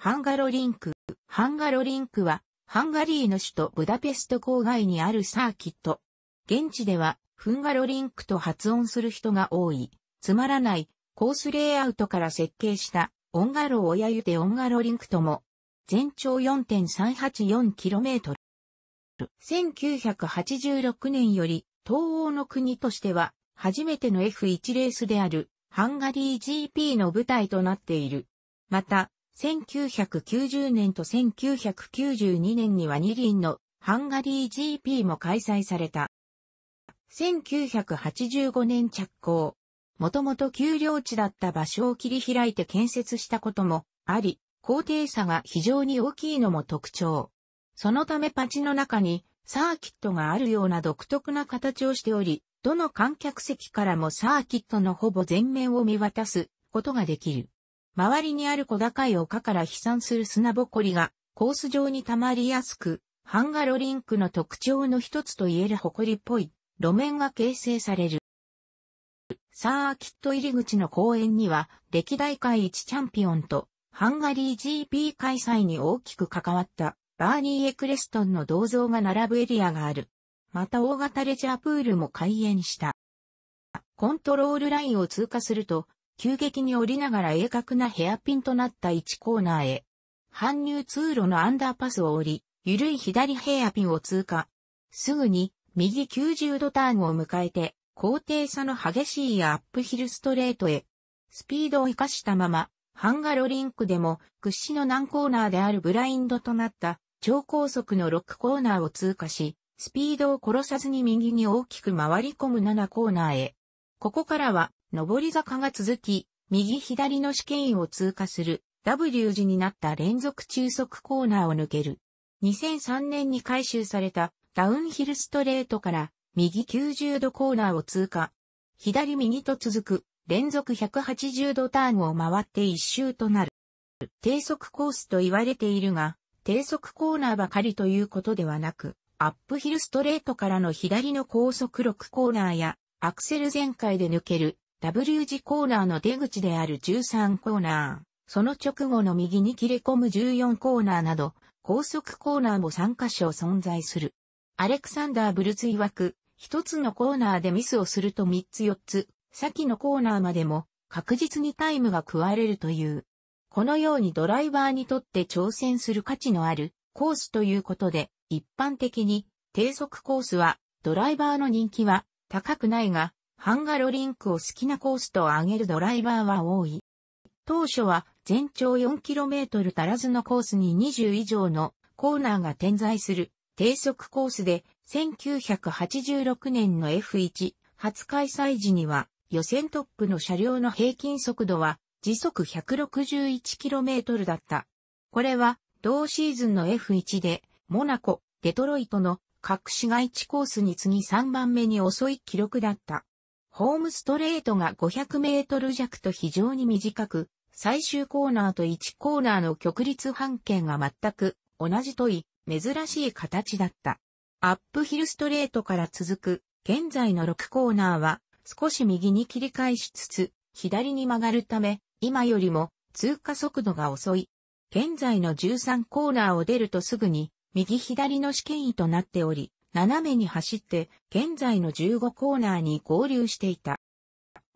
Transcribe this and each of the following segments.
ハンガロリンク。ハンガロリンクは、ハンガリーの首都ブダペスト郊外にあるサーキット。現地では、フンガロリンクと発音する人が多い、つまらない、コースレイアウトから設計した、オンガロー親湯でオンガロリンクとも、全長 4.384km。1986年より、東欧の国としては、初めての F1 レースである、ハンガリー GP の舞台となっている。また、1990年と1992年には二輪のハンガリー GP も開催された。1985年着工。もともと丘陵地だった場所を切り開いて建設したこともあり、高低差が非常に大きいのも特徴。そのためパチの中にサーキットがあるような独特な形をしており、どの観客席からもサーキットのほぼ全面を見渡すことができる。周りにある小高い丘から飛散する砂ぼこりがコース上に溜まりやすく、ハンガロリンクの特徴の一つと言える埃っぽい路面が形成される。サーキット入り口の公園には歴代会一チャンピオンとハンガリー GP 開催に大きく関わったバーニー・エクレストンの銅像が並ぶエリアがある。また大型レジャープールも開園した。コントロールラインを通過すると急激に降りながら鋭角なヘアピンとなった1コーナーへ。搬入通路のアンダーパスを降り、緩い左ヘアピンを通過。すぐに、右90度ターンを迎えて、高低差の激しいアップヒルストレートへ。スピードを活かしたまま、ハンガロリンクでも屈指の難コーナーであるブラインドとなった超高速の6コーナーを通過し、スピードを殺さずに右に大きく回り込む7コーナーへ。ここからは上り坂が続き、右左の試験員を通過する W 字になった連続中速コーナーを抜ける。2003年に回収されたダウンヒルストレートから右90度コーナーを通過。左右と続く連続180度ターンを回って一周となる。低速コースと言われているが、低速コーナーばかりということではなく、アップヒルストレートからの左の高速6コーナーや、アクセル全開で抜ける W 字コーナーの出口である13コーナー、その直後の右に切れ込む14コーナーなど、高速コーナーも3カ所存在する。アレクサンダー・ブルツ曰く、一つのコーナーでミスをすると3つ4つ、先のコーナーまでも確実にタイムが食われるという。このようにドライバーにとって挑戦する価値のあるコースということで、一般的に低速コースはドライバーの人気は高くないが、ハンガロリンクを好きなコースと上げるドライバーは多い。当初は全長 4km 足らずのコースに20以上のコーナーが点在する低速コースで1986年の F1 初開催時には予選トップの車両の平均速度は時速 161km だった。これは同シーズンの F1 でモナコ、デトロイトの各市街地コースに次ぎ3番目に遅い記録だった。ホームストレートが500メートル弱と非常に短く、最終コーナーと1コーナーの極率半径が全く同じとい、珍しい形だった。アップヒルストレートから続く、現在の6コーナーは、少し右に切り返しつつ、左に曲がるため、今よりも通過速度が遅い。現在の13コーナーを出るとすぐに、右左の試験位となっており、斜めに走って現在の15コーナーに合流していた。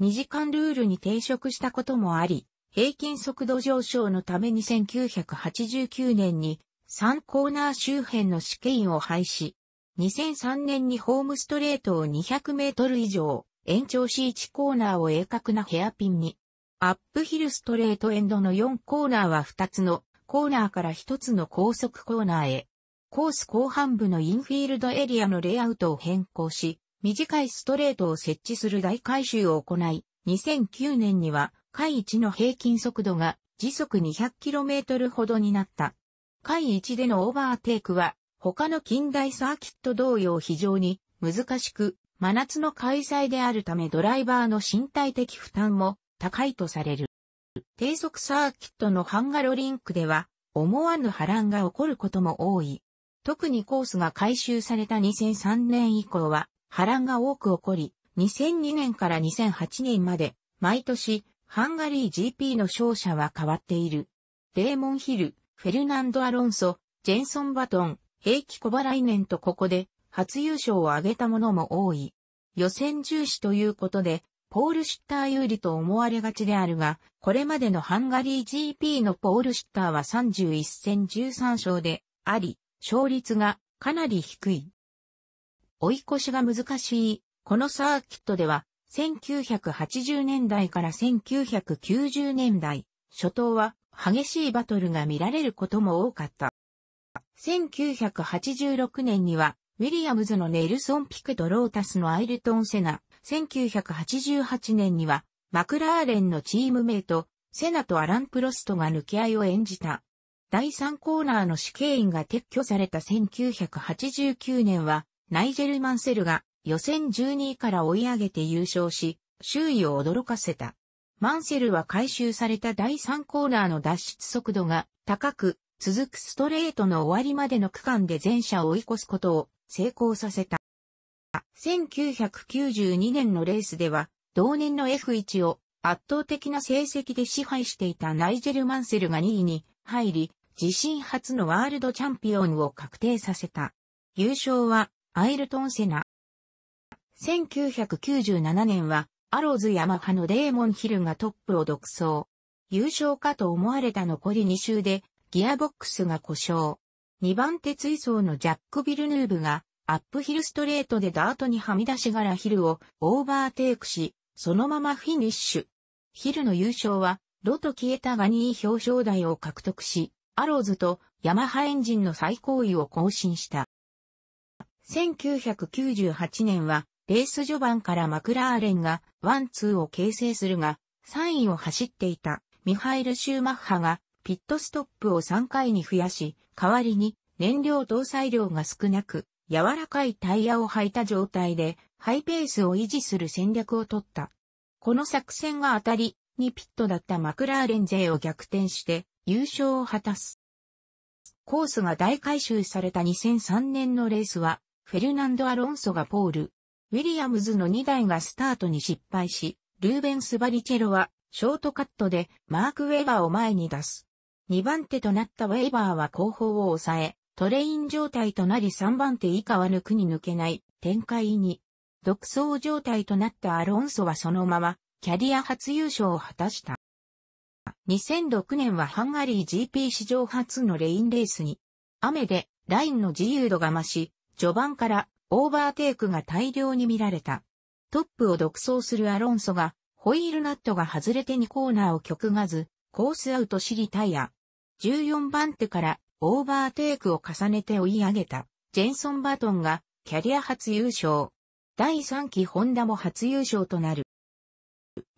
2時間ルールに抵触したこともあり、平均速度上昇のために1989年に3コーナー周辺の試験を廃止。2003年にホームストレートを200メートル以上、延長し1コーナーを鋭角なヘアピンに。アップヒルストレートエンドの4コーナーは2つのコーナーから1つの高速コーナーへ。コース後半部のインフィールドエリアのレイアウトを変更し、短いストレートを設置する大改修を行い、2009年には、回1の平均速度が時速 200km ほどになった。回1でのオーバーテイクは、他の近代サーキット同様非常に難しく、真夏の開催であるためドライバーの身体的負担も高いとされる。低速サーキットのハンガロリンクでは、思わぬ波乱が起こることも多い。特にコースが改修された2003年以降は波乱が多く起こり、2002年から2008年まで毎年ハンガリー GP の勝者は変わっている。デーモンヒル、フェルナンド・アロンソ、ジェンソン・バトン、平気小払い年とここで初優勝を挙げたものも多い。予選重視ということで、ポールシッター有利と思われがちであるが、これまでのハンガリー GP のポールシッターは31戦13勝であり、勝率がかなり低い。追い越しが難しい。このサーキットでは、1980年代から1990年代、初頭は激しいバトルが見られることも多かった。1986年には、ウィリアムズのネルソン・ピクドロータスのアイルトン・セナ、1988年には、マクラーレンのチームメイト、セナとアラン・プロストが抜き合いを演じた第3コーナーの試験員が撤去された1989年は、ナイジェル・マンセルが予選12位から追い上げて優勝し、周囲を驚かせた。マンセルは回収された第3コーナーの脱出速度が高く、続くストレートの終わりまでの区間で全車を追い越すことを成功させた。1992年のレースでは、同年の F1 を圧倒的な成績で支配していたナイジェル・マンセルが2位に入り、自身初のワールドチャンピオンを確定させた。優勝は、アイルトン・セナ。1997年は、アローズヤマハのデーモン・ヒルがトップを独走。優勝かと思われた残り2周で、ギアボックスが故障。2番手追走のジャック・ビルヌーブが、アップヒルストレートでダートにはみ出し柄ヒルをオーバーテイクし、そのままフィニッシュ。ヒルの優勝は、ロト・消えたが2位表彰台を獲得し、アローズとヤマハエンジンの最高位を更新した。1998年は、レース序盤からマクラーレンがワンツーを形成するが、3位を走っていたミハイル・シューマッハがピットストップを3回に増やし、代わりに燃料搭載量が少なく、柔らかいタイヤを履いた状態でハイペースを維持する戦略を取った。この作戦が当たり、にピットだったマクラーレン勢を逆転して、優勝を果たす。コースが大改修された2003年のレースは、フェルナンド・アロンソがポール、ウィリアムズの2台がスタートに失敗し、ルーベンス・バリチェロは、ショートカットでマーク・ウェバーを前に出す。2番手となったウェバーは後方を抑え、トレイン状態となり3番手以下は抜くに抜けない展開に、独走状態となったアロンソはそのままキャリア初優勝を果たした。2006年はハンガリー GP 史上初のレインレースに、雨でラインの自由度が増し、序盤からオーバーテイクが大量に見られた。トップを独走するアロンソが、ホイールナットが外れて2コーナーを曲がず、コースアウトしリタイア。14番手からオーバーテイクを重ねて追い上げた、ジェンソン・バトンがキャリア初優勝。第3期ホンダも初優勝となる。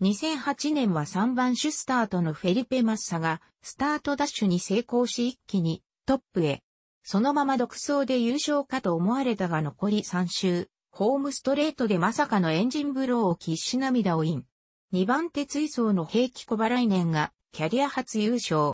2008年は3番手スタートのフェリペ・マッサが、スタートダッシュに成功し一気にトップへ。そのまま独走で優勝かと思われたが残り3周、ホームストレートでまさかのエンジンブローを喫し涙をイン。2番手追走の平気小払い年がキャリア初優勝。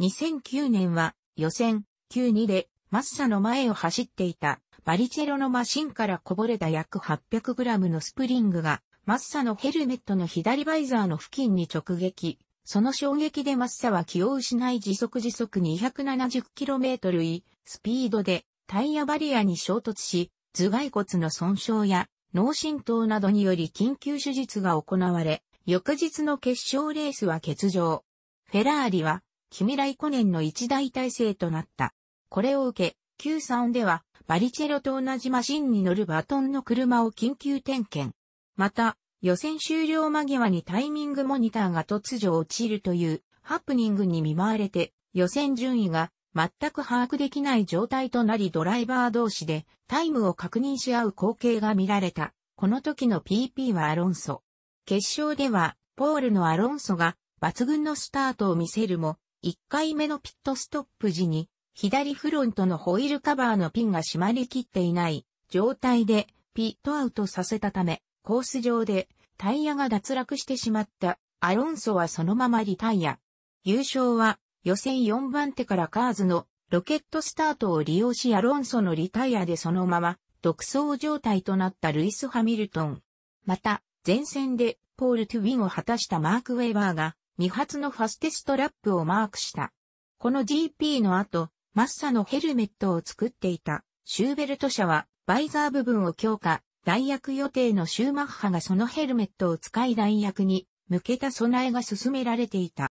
2009年は予選92でマッサの前を走っていたバリチェロのマシンからこぼれた約 800g のスプリングがマッサのヘルメットの左バイザーの付近に直撃。その衝撃でマッサは気を失い時速時速 270km 以スピードでタイヤバリアに衝突し、頭蓋骨の損傷や脳震盪などにより緊急手術が行われ、翌日の決勝レースは欠場。フェラーリは、キミライコネンの一大体制となった。これを受け、Q3 では、バリチェロと同じマシンに乗るバトンの車を緊急点検。また、予選終了間際にタイミングモニターが突如落ちるというハプニングに見舞われて、予選順位が全く把握できない状態となりドライバー同士でタイムを確認し合う光景が見られた。この時の PP はアロンソ。決勝では、ポールのアロンソが抜群のスタートを見せるも、1回目のピットストップ時に、左フロントのホイールカバーのピンが閉まりきっていない状態でピットアウトさせたため、コース上でタイヤが脱落してしまったアロンソはそのままリタイア。優勝は予選4番手からカーズのロケットスタートを利用しアロンソのリタイアでそのまま独走状態となったルイス・ハミルトン。また、前線でポール・トゥウィンを果たしたマーク・ウェーバーが未発のファステストラップをマークした。この GP の後、マッサのヘルメットを作っていたシューベルト社はバイザー部分を強化、代役予定のシューマッハがそのヘルメットを使い代役に向けた備えが進められていた。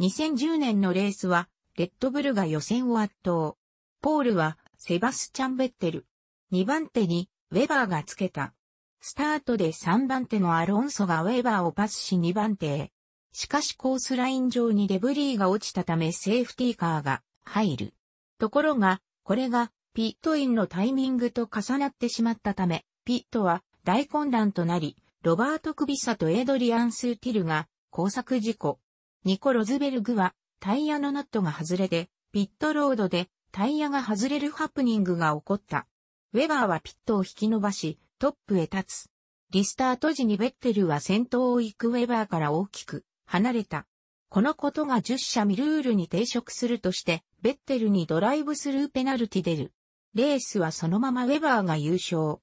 2010年のレースは、レッドブルが予選を圧倒。ポールは、セバスチャン・ベッテル。2番手に、ウェバーがつけた。スタートで3番手のアロンソがウェバーをパスし2番手へ。しかしコースライン上にデブリーが落ちたためセーフティーカーが入る。ところが、これがピットインのタイミングと重なってしまったため、ピットは大混乱となり、ロバート・クビサとエドリアン・スーティルが工作事故。ニコ・ロズベルグはタイヤのナットが外れて、ピットロードでタイヤが外れるハプニングが起こった。ウェバーはピットを引き伸ばし、トップへ立つ。リスタート時にベッテルは先頭を行くウェバーから大きく離れた。このことが10社ミルールに抵触するとして、ベッテルにドライブスルーペナルティ出る。レースはそのままウェバーが優勝。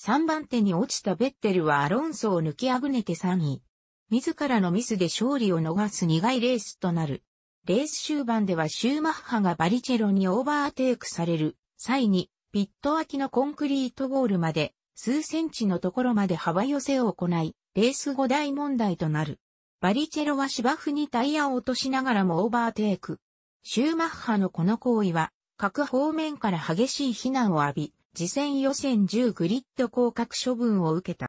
3番手に落ちたベッテルはアロンソを抜きあぐねて3位。自らのミスで勝利を逃す苦いレースとなる。レース終盤ではシューマッハがバリチェロにオーバーテイクされる際に、ピット脇のコンクリートゴールまで数センチのところまで幅寄せを行い、レース後大問題となる。バリチェロは芝生にタイヤを落としながらもオーバーテイク。シューマッハのこの行為は各方面から激しい非難を浴び、次戦予選10グリッド降格処分を受けた。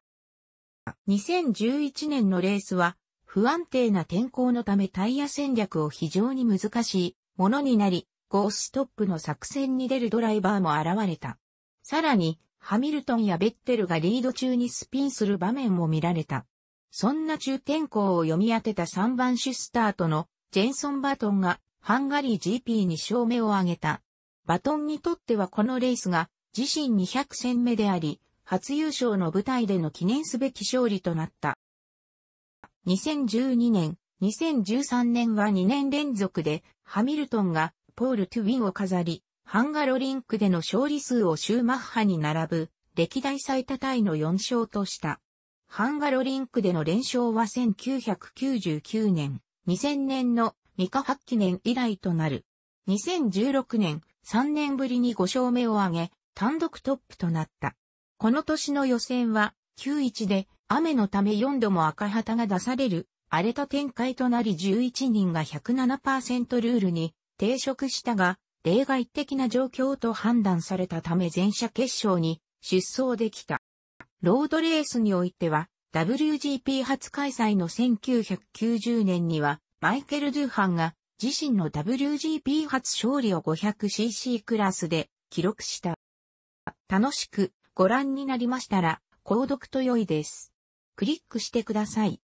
2011年のレースは、不安定な天候のためタイヤ戦略を非常に難しいものになり、ゴーストップの作戦に出るドライバーも現れた。さらに、ハミルトンやベッテルがリード中にスピンする場面も見られた。そんな中天候を読み当てた3番手スタートのジェンソン・バトンがハンガリー g p に勝目を挙げた。バトンにとってはこのレースが自身200戦目であり、初優勝の舞台での記念すべき勝利となった。2012年、2013年は2年連続でハミルトンがポール・トゥウィンを飾り、ハンガロリンクでの勝利数をシューマッハに並ぶ歴代最多タイの4勝とした。ハンガロリンクでの連勝は1999年、2000年の三日発記念年以来となる。2016年、3年ぶりに5勝目を挙げ、単独トップとなった。この年の予選は、9-1で、雨のため4度も赤旗が出される、荒れた展開となり11人が107%ルールに抵触したが、例外的な状況と判断されたため全社決勝に出走できた。ロードレースにおいては、WGP 初開催の1990年には、マイケル・ドゥーハンが自身の WGP 初勝利を 500cc クラスで記録した。楽しくご覧になりましたら、購読と良いです。クリックしてください。